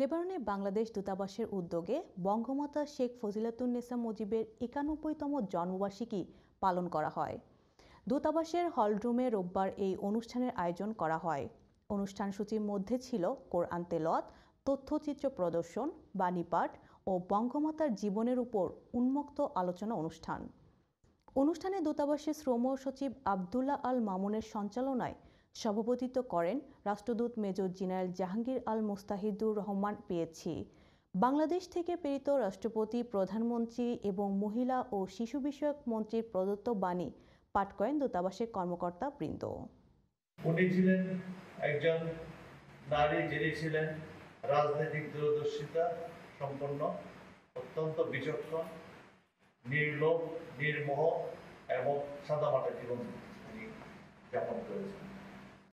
লেবাননে বাংলাদেশ দূতাবাসের উদ্যোগে বঙ্গমাতা শেখ ফজিলাতুন্নেসা মুজিবের একানব্বইতম জন্মবার্ষিকী পালন করা হয় দূতাবাসের হলরুমে রোববার এই অনুষ্ঠানের আয়োজন করা হয় অনুষ্ঠান সূচির মধ্যে ছিল কোরআন তেলত তথ্যচিত্র প্রদর্শন বাণীপাঠ ও বঙ্গমাতার জীবনের উপর উন্মুক্ত আলোচনা অনুষ্ঠান অনুষ্ঠানে দূতাবাসের শ্রম সচিব আবদুল্লাহ আল মামুনের সঞ্চালনায় সভাপতিত্ব করেন রাষ্ট্রদূত মেজর জেনারেল জাহাঙ্গীর আল মোস্তাহিদুর রহমান পেয়েছি বাংলাদেশ থেকে প্রেরিত রাষ্ট্রপতি প্রধানমন্ত্রী এবং মহিলা ও শিশু বিষয়ক মন্ত্রীর প্রদত্ত বাণী পাঠ করেন দূতাবাসের কর্মকর্তা বৃন্দ উনি ছিলেন একজন নারী যিনি ছিলেন রাজনৈতিক দূরদর্শিতা সম্পন্ন অত্যন্ত বিচক্ষণ নির্লোভ নির্মোহ এবং সাদা মাটা জীবন উনি যাপন করেছেন